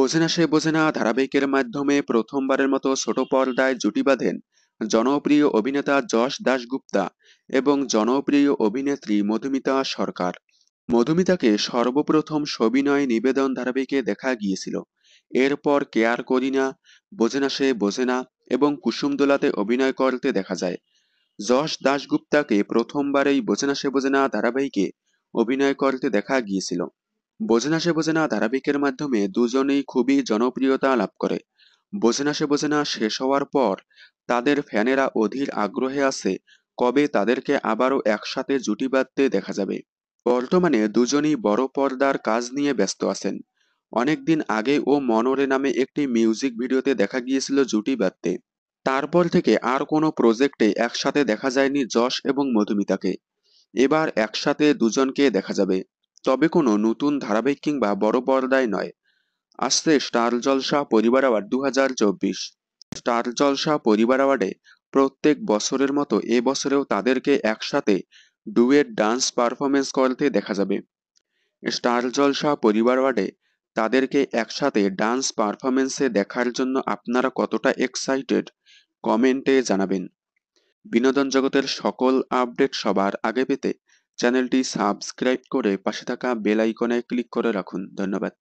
বোঝেনা সে বোঝেনা ধারাবাহিকের মাধ্যমে প্রথমবারের মতো ছোট পর্দায় জুটি বাঁধেন জনপ্রিয় অভিনেতা যশ দাশগুপ্তা এবং জনপ্রিয় অভিনেত্রী মধুমিতা সরকার মধুমিতাকে সর্বপ্রথম সবিনয় নিবেদন ধারাবাহিকে দেখা গিয়েছিল এরপর কেয়ার করি না বোঝেনা সে বোঝেনা এবং এবং কুসুমদোলাতে অভিনয় করতে দেখা যায় যশ দাশগুপ্তাকে প্রথমবারেই বোঝেনা সে বোঝেনা ধারাবাহিকে অভিনয় করতে দেখা গিয়েছিল বোঝেনা সে বোঝেনা ধারাবাহিকের মাধ্যমে দুজনেই খুবই জনপ্রিয়তা লাভ করে বোঝেনা সে বোঝেনা শেষ হওয়ার পর তাদের ফ্যানেরা অধীর আগ্রহে আছে কবে তাদেরকে আবারও একসাথে জুটি বাঁধতে দেখা যাবে বর্তমানে দুজনই বড় পর্দার কাজ নিয়ে ব্যস্ত আছেন অনেকদিন আগে ও মনরে নামে একটি মিউজিক ভিডিওতে দেখা গিয়েছিল জুটি বাঁধতে তারপর থেকে আর কোনো প্রজেক্টে একসাথে দেখা যায়নি যশ এবং মধুমিতাকে এবার একসাথে দুজনকে দেখা যাবে তবে কোনো নতুন ধারাবাহিক কিংবা বড় পর্দায় নয় আসছে স্টার জলসা পরিবার আওয়ার দু হাজার চব্বিশ স্টার জলসা পরিবার আওয়ার্ডে প্রত্যেক বছরের মতো এ বছরেও তাদেরকে একসাথে ডুয়েট ডান্স পারফরমেন্স করতে দেখা যাবে স্টার জলসা পরিবার ওয়ার্ডে তাদেরকে একসাথে ডান্স পারফরমেন্সে দেখার জন্য আপনারা কতটা এক্সাইটেড কমেন্টে জানাবেন বিনোদন জগতের সকল আপডেট সবার আগে পেতে চ্যানেলটি সাবস্ক্রাইব করে পাশে থাকা বেল আইকনে ক্লিক করে রাখুন ধন্যবাদ